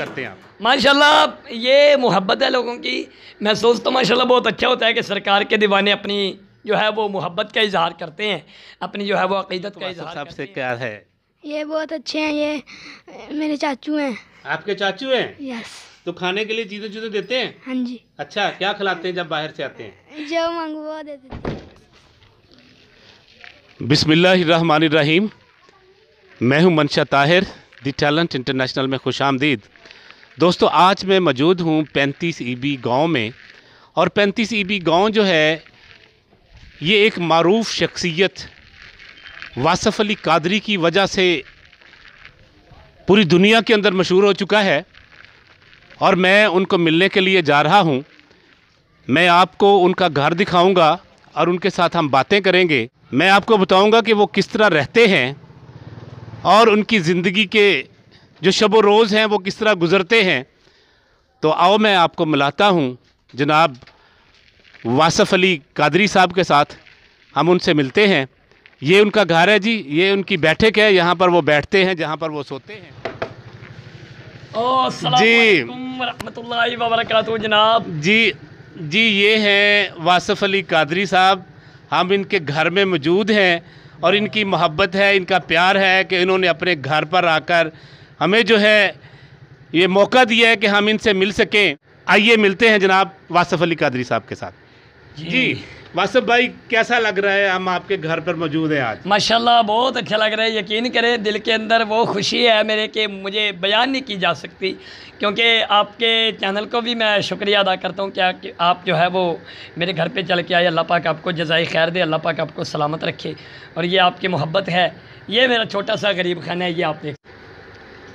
करते हैं आप माशाल्लाह ये मोहब्बत है लोगों की महसूस तो माशाल्लाह बहुत अच्छा होता है कि सरकार के दीवाने अपनी जो है वो मोहब्बत का इजहार करते हैं अपनी जो है वो अकीदत तो का इजहार सबसे क्या है ये बहुत अच्छे हैं ये मेरे चाचू हैं आपके चाचू हैं यस तो खाने के लिए चीज़ें चीज़ें देते हैं हाँ जी अच्छा क्या खिलाते हैं जब बाहर से आते हैं जो मंगवा देते हैं बिसमीम मैं हूं मनशा ताहिर दी टैलेंट इंटरनेशनल में खुश आमदीद दोस्तों आज मैं मौजूद हूँ पैंतीस ईबी e गांव में और पैंतीस ईबी e गांव जो है ये एक मरूफ शख्सियत वासफ़ अली कादरी की वजह से पूरी दुनिया के अंदर मशहूर हो चुका है और मैं उनको मिलने के लिए जा रहा हूँ मैं आपको उनका घर दिखाऊंगा और उनके साथ हम बातें करेंगे मैं आपको बताऊंगा कि वो किस तरह रहते हैं और उनकी ज़िंदगी के जो शब व रोज़ हैं वो किस तरह गुज़रते हैं तो आओ मैं आपको मिलाता हूँ जनाब वासफ़ अली कादरी साहब के साथ हम उनसे मिलते हैं ये उनका घर है जी ये उनकी बैठक है यहाँ पर वो बैठते हैं जहाँ पर वो सोते हैं ओ, जी वरक जनाब जी जी ये हैं वासफ़ अली कादरी साहब हम इनके घर में मौजूद हैं और इनकी मोहब्बत है इनका प्यार है कि इन्होंने अपने घर पर आकर हमें जो है ये मौका दिया है कि हम इनसे मिल सकें आइए मिलते हैं जनाब वासफ़ अली कादरी साहब के साथ जी, जी। वासफ भाई कैसा लग रहा है हम आपके घर पर मौजूद हैं आज माशाल्लाह बहुत अच्छा लग रहा है यकीन करें दिल के अंदर वो खुशी है मेरे कि मुझे बयान नहीं की जा सकती क्योंकि आपके चैनल को भी मैं शुक्रिया अदा करता हूँ कि आप जो है वो मेरे घर पे चल के आए अल्लाह पाक आपको जजाय खैर दे अल्लाह पाक आपको सलामत रखे और ये आपकी मोहब्बत है ये मेरा छोटा सा गरीब खाना है ये आप देख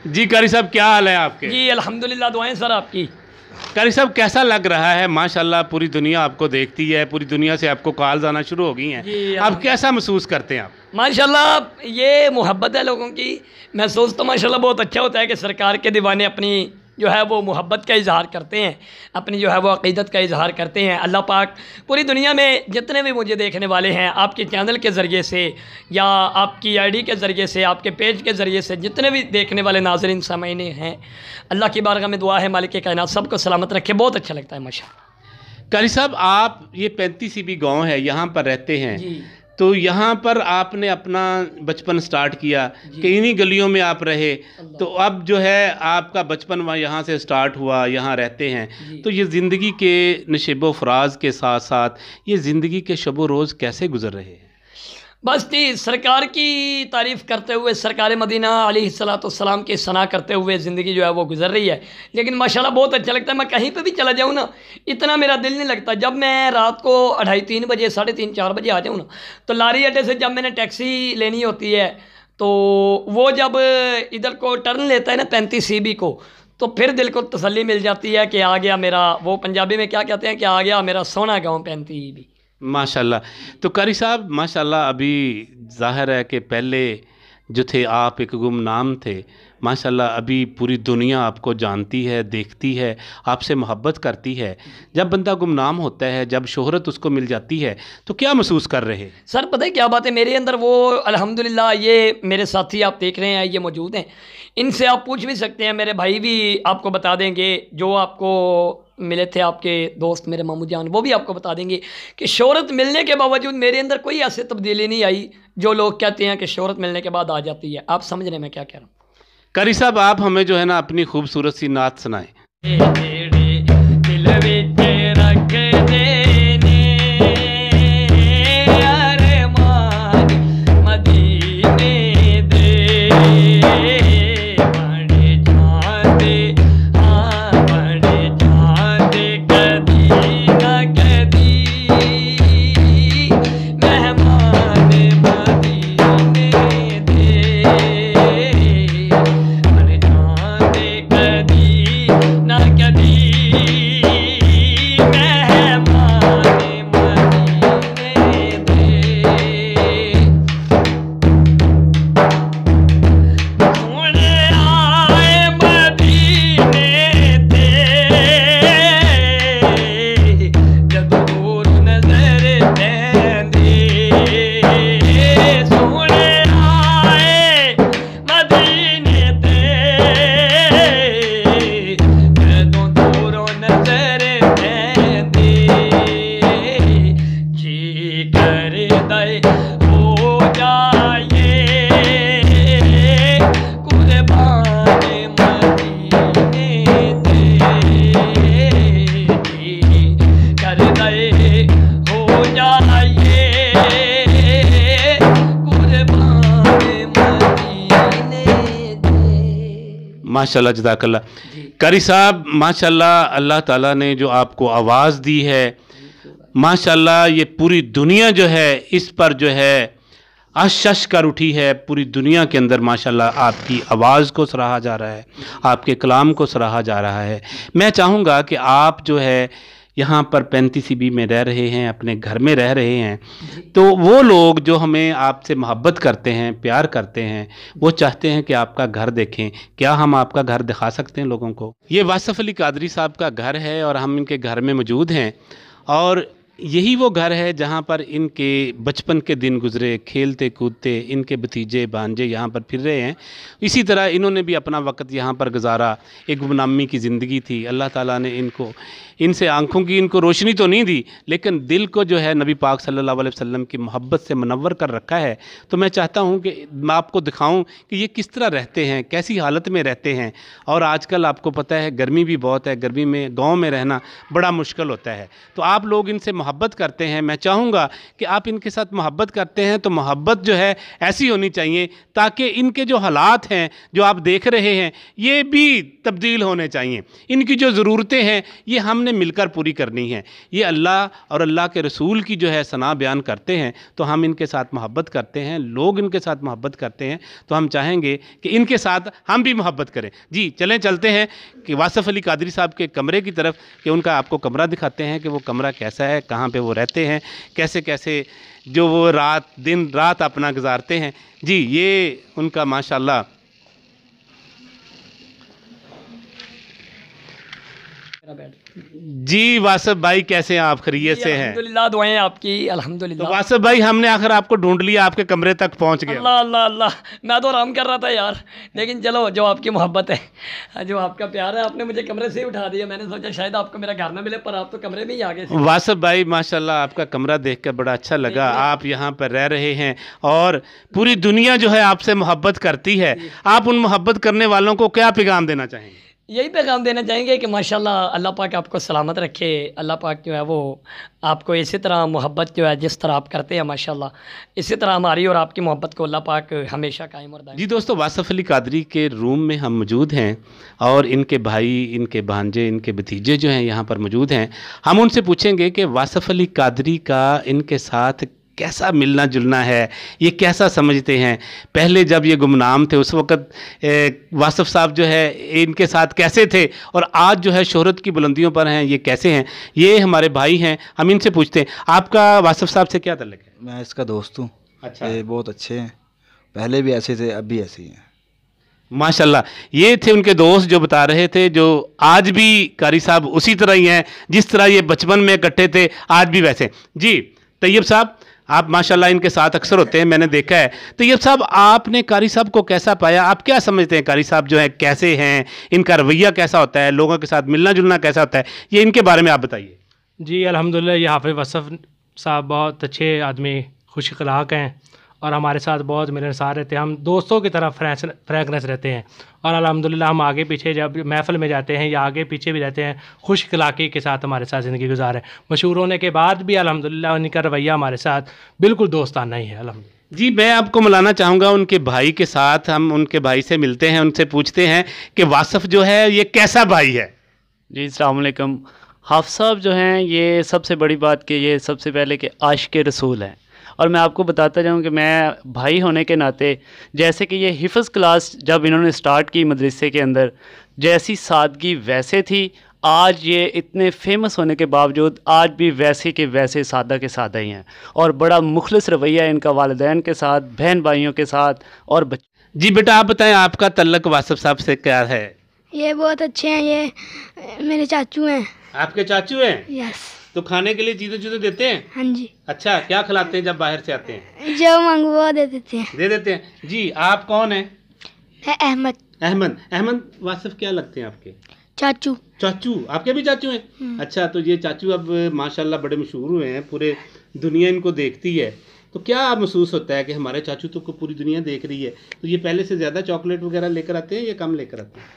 जी कारी साहब क्या हाल है आपके जी अलहमदिल्ला दुआएं सर आपकी कारी साहब कैसा लग रहा है माशाल्लाह पूरी दुनिया आपको देखती है पूरी दुनिया से आपको काल आना शुरू हो गई हैं आप कैसा महसूस करते हैं आप माशाल्लाह ये मोहब्बत है लोगों की महसूस तो माशाल्लाह बहुत अच्छा होता है कि सरकार के दीवाने अपनी जो है वो मोहब्बत का इजहार करते हैं अपनी जो है वो अकीदत का इजहार करते हैं अल्लाह पाक पूरी दुनिया में जितने भी मुझे देखने वाले हैं आपके चैनल के ज़रिए से या आपकी आईडी के ज़रिए से आपके पेज के ज़रिए से जितने भी देखने वाले नाजरन समयने हैं अल्लाह की बारगाह में दुआ है मालिक कायनात सबको सलामत रखे बहुत अच्छा लगता है माशा कारी साहब आप ये पैंतीस सी बी गाँव है यहाँ पर रहते हैं तो यहाँ पर आपने अपना बचपन स्टार्ट किया कि इन्हीं गलियों में आप रहे तो अब जो है आपका बचपन वहाँ यहाँ से स्टार्ट हुआ यहाँ रहते हैं तो ये ज़िंदगी के नशेब फराज के साथ साथ ये ज़िंदगी के शबो रोज़ कैसे गुजर रहे हैं बस जी सरकार की तारीफ़ करते हुए सरकार मदीना सलाम की सना करते हुए ज़िंदगी जो है वो गुजर रही है लेकिन माशाल्लाह बहुत अच्छा लगता है मैं कहीं पे भी चला जाऊँ ना इतना मेरा दिल नहीं लगता जब मैं रात को अढ़ाई तीन बजे साढ़े तीन चार बजे आ जाऊँ ना तो लारी अड्डे से जब मैंने टैक्सी लेनी होती है तो वो जब इधर को टर्न लेता है ना पैंतीस सी को तो फिर दिल को तसली मिल जाती है कि आ गया मेरा वो पंजाबी में क्या कहते हैं कि आ गया मेरा सोना गाँव पैंतीस माशाल्लाह तो कारी साहब माशाल्लाह अभी जाहिर है कि पहले जो थे आप एक गुम नाम थे माशाल्लाह अभी पूरी दुनिया आपको जानती है देखती है आपसे मोहब्बत करती है जब बंदा गुमनाम होता है जब शोहरत उसको मिल जाती है तो क्या महसूस कर रहे हैं सर पता है क्या बात है मेरे अंदर वो अल्हम्दुलिल्लाह ये मेरे साथी आप देख रहे हैं ये मौजूद हैं इनसे आप पूछ भी सकते हैं मेरे भाई भी आपको बता देंगे जो आपको मिले थे आपके दोस्त मेरे मामू जान वो भी आपको बता देंगे कि शहरत मिलने के बावजूद मेरे अंदर कोई ऐसी तब्दीली नहीं आई जो लोग कहते हैं कि शहरत मिलने के बाद आ जाती है आप समझ रहे मैं क्या कह रहा हूँ करी साहब आप हमें जो है ना अपनी खूबसूरत सी नात सुनाएं माशाल्लाह जदाकल्ला करी साहब माशाल्लाह अल्लाह ताला ने जो आपको आवाज़ दी है माशाल्लाह ये पूरी दुनिया जो है इस पर जो है अशश कर उठी है पूरी दुनिया के अंदर माशाल्लाह आपकी आवाज़ को सराहा जा रहा है आपके कलाम को सराहा जा रहा है मैं चाहूँगा कि आप जो है यहाँ पर पैंतीस बी में रह रहे हैं अपने घर में रह रहे हैं तो वो लोग जो हमें आपसे मोहब्बत करते हैं प्यार करते हैं वो चाहते हैं कि आपका घर देखें क्या हम आपका घर दिखा सकते हैं लोगों को ये वासफ़ अली कादरी साहब का घर है और हम इनके घर में मौजूद हैं और यही वो घर है जहाँ पर इनके बचपन के दिन गुजरे खेलते कूदते इनके भतीजे भांजे यहाँ पर फिर रहे हैं इसी तरह इन्होंने भी अपना वक्त यहाँ पर गुजारा एक गुमनामी की ज़िंदगी थी अल्लाह ताला ने इनको इनसे आंखों की इनको रोशनी तो नहीं दी लेकिन दिल को जो है नबी पाक सल्लल्लाहु अलैहि वसल्लम की मोहब्बत से मनवर कर रखा है तो मैं चाहता हूँ कि मैं आपको दिखाऊँ कि ये किस तरह रहते हैं कैसी हालत में रहते हैं और आजकल आपको पता है गर्मी भी बहुत है गर्मी में गाँव में रहना बड़ा मुश्किल होता है तो आप लोग इनसे मोहब्बत करते हैं मैं चाहूँगा कि आप इनके साथ मोहब्बत करते हैं तो मोहब्बत जो है ऐसी होनी चाहिए ताकि इनके जो हालात हैं जो आप देख रहे हैं ये भी तब्दील होने चाहिए इनकी जो ज़रूरतें हैं ये हम हमने मिलकर पूरी करनी है ये अल्लाह और अल्लाह के रसूल की जो है सना बयान करते हैं तो हम इनके साथ मोहब्बत करते हैं लोग इनके साथ मोहब्बत करते हैं तो हम चाहेंगे कि इनके साथ हम भी मोहब्बत करें जी चलें चलते हैं कि वासफ़ अली कादरी साहब के कमरे की तरफ कि उनका आपको कमरा दिखाते हैं कि वो कमरा कैसा है कहाँ पर वो रहते हैं कैसे कैसे जो वो रात दिन रात अपना गुजारते हैं जी ये उनका माशाल्लाह बैठ जी वासफ भाई कैसे हैं आप खरीय से हैं अल्हम्दुलिल्लाह दुआएं आपकी अल्हम्दुलिल्लाह तो वासफ भाई हमने आखिर आपको ढूंढ लिया आपके कमरे तक पहुंच गए अल्लाह अल्लाह अल्लाह मैं तो आराम कर रहा था यार लेकिन चलो जो आपकी मोहब्बत है जो आपका प्यार है आपने मुझे कमरे से ही उठा दिया मैंने सोचा शायद आपको मेरा घर ना मिले पर आप तो कमरे में ही आ गए वासफ भाई माशाला आपका कमरा देख कर बड़ा अच्छा लगा आप यहाँ पर रह रहे हैं और पूरी दुनिया जो है आपसे मोहब्बत करती है आप उन मोहब्बत करने वालों को क्या पैगाम देना चाहेंगे यही पैगाम देना चाहेंगे कि माशाल्लाह अल्लाह पाक आपको सलामत रखे अल्लाह पाक जो है वो आपको इसी तरह मोहब्बत जो है जिस तरह आप करते हैं माशाल्लाह इसी तरह हमारी और आपकी मोहब्बत को अल्लाह पाक हमेशा कायम और जी दोस्तों वासफ़ अली कादरी के रूम में हम मौजूद हैं और इनके भाई इनके भांजे इनके भतीजे जो हैं यहाँ पर मौजूद हैं हम उनसे पूछेंगे कि वासफ़ अली कादरी का इनके साथ कैसा मिलना जुलना है ये कैसा समझते हैं पहले जब ये गुमनाम थे उस वक़्त वासफ़ साहब जो है इनके साथ कैसे थे और आज जो है शोहरत की बुलंदियों पर हैं ये कैसे हैं ये हमारे भाई हैं हम इनसे पूछते हैं आपका वासफ़ साहब से क्या तल्लक है मैं इसका दोस्त हूँ अच्छा ये बहुत अच्छे हैं पहले भी ऐसे थे अब भी ऐसे ही हैं माशाल्लाह ये थे उनके दोस्त जो बता रहे थे जो आज भी कारी साहब उसी तरह ही हैं जिस तरह ये बचपन में इकट्ठे थे आज भी वैसे जी तैयब साहब आप माशाल्लाह इनके साथ अक्सर होते हैं मैंने देखा है तो ये साहब आपने कारी साहब को कैसा पाया आप क्या समझते हैं कारी साहब जो है कैसे हैं इनका रवैया कैसा होता है लोगों के साथ मिलना जुलना कैसा होता है ये इनके बारे में आप बताइए जी अलहमदिल्ला ये हाफि वसफ़ साहब बहुत अच्छे आदमी खुश हैं और हमारे साथ बहुत मिलनसार रहते हैं हम दोस्तों की तरह फ्रेंस रहते हैं और अलहमदिल्ला हम आगे पीछे जब महफल में जाते हैं या आगे पीछे भी रहते हैं खुश कलाकी के साथ हमारे साथ ज़िंदगी गुजार है मशहूर होने के बाद भी अलहमदिल्ला उनका रवैया हमारे साथ बिल्कुल दोस्ताना ही है अलहमद जी मैं आपको मिलाना चाहूँगा उनके भाई के साथ हम उनके भाई से मिलते हैं उनसे पूछते हैं कि वासफ़ जो है ये कैसा भाई है जी अलकुम हाफ साहब जो हैं ये सबसे बड़ी बात कि ये सबसे पहले कि आश के रसूल हैं और मैं आपको बताता जाऊँ कि मैं भाई होने के नाते जैसे कि ये हिफ्ज़ क्लास जब इन्होंने स्टार्ट की मदरसे के अंदर जैसी सादगी वैसे थी आज ये इतने फेमस होने के बावजूद आज भी वैसे के वैसे सादा के सादा ही हैं और बड़ा मुखलस रवैया इनका वालदेन के साथ बहन भाइयों के साथ और बच्चे जी बेटा आप बताएं आपका तल्लक वासफ साहब से क्या है ये बहुत अच्छे हैं ये मेरे चाचू हैं आपके चाचू हैं यस तो खाने के लिए चीजें चीजें देते हैं हाँ जी अच्छा क्या खिलाते हैं जब बाहर से आते हैं जो मंगवा दे देते हैं दे देते हैं जी आप कौन है, है अहमद अहमद अहमद वासिफ क्या लगते हैं आपके चाचू चाचू आपके भी चाचू हैं हम्म। अच्छा तो ये चाचू अब माशाल्लाह बड़े मशहूर हुए हैं पूरे दुनिया इनको देखती है तो क्या महसूस होता है कि हमारे चाचू तो को पूरी दुनिया देख रही है तो ये पहले से ज़्यादा चॉकलेट वगैरह लेकर आते हैं या कम लेकर आते हैं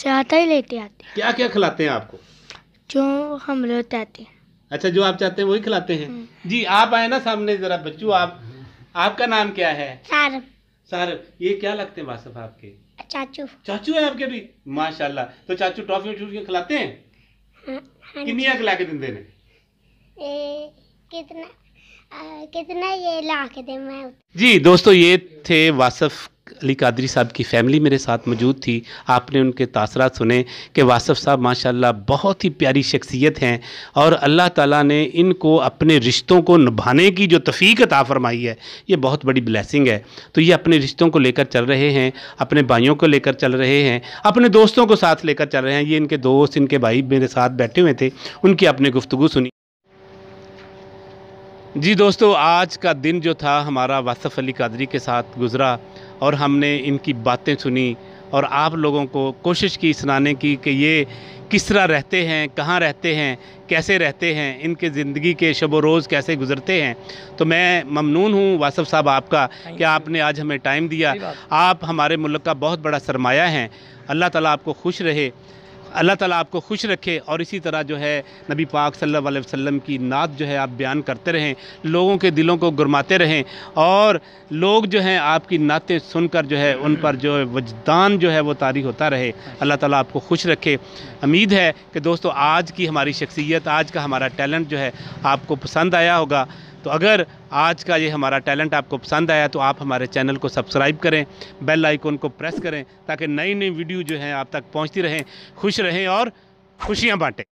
ज़्यादा ही लेते आते हैं क्या क्या खिलाते हैं आपको जो हम लोग आते हैं अच्छा जो आप चाहते हैं वही खिलाते हैं हम्म। जी आप आए ना सामने जरा बच्चू आप आपका नाम क्या है सारव ये क्या लगते हैं वासफ आपके चाचू चाचू है आपके भी माशाल्लाह तो चाचू टॉफी टूफियाँ खिलाते हैं हाँ, हाँ खिला के दिन देने कितना कितना ये ला के दे मैं जी दोस्तों ये थे वासफ अली कादरी साहब की फैमिली मेरे साथ मौजूद थी आपने उनके तासरा सुने कि वासफ़ साहब माशाल्लाह बहुत ही प्यारी शख्सियत हैं और अल्लाह ताला ने इनको अपने रिश्तों को निभाने की जो तफ़ीक अता फरमाई है ये बहुत बड़ी ब्लैसिंग है तो ये अपने रिश्तों को लेकर चल रहे हैं अपने भाइयों को लेकर चल रहे हैं अपने दोस्तों को साथ लेकर चल रहे हैं ये इनके दोस्त इनके भाई मेरे साथ बैठे हुए थे उनकी आपने गुफ्तु सुनी जी दोस्तों आज का दिन जो था हमारा वासफ़ अली कादरी के साथ गुज़रा और हमने इनकी बातें सुनी और आप लोगों को कोशिश की सुनाने की कि ये किस तरह रहते हैं कहाँ रहते हैं कैसे रहते हैं इनके ज़िंदगी के शब रोज़ कैसे गुजरते हैं तो मैं ममनून हूँ वासफ़ साहब आपका कि आपने आज हमें टाइम दिया आप हमारे मुल्क का बहुत बड़ा सरमाया हैं अल्लाह ताला आपको खुश रहे अल्लाह ताला आपको खुश रखे और इसी तरह जो है नबी पाक सल्लल्लाहु अलैहि वसल्लम की नात जो है आप बयान करते रहें लोगों के दिलों को गुरमाते रहें और लोग जो हैं आपकी नातें सुनकर जो है उन पर जो है वजदान जो है वो तारी होता रहे अल्लाह ताला आपको खुश रखे उम्मीद है कि दोस्तों आज की हमारी शख्सियत आज का हमारा टैलेंट जो है आपको पसंद आया होगा तो अगर आज का ये हमारा टैलेंट आपको पसंद आया तो आप हमारे चैनल को सब्सक्राइब करें बेल आइकॉन को प्रेस करें ताकि नई नई वीडियो जो है आप तक पहुँचती रहें खुश रहें और खुशियाँ बाँटें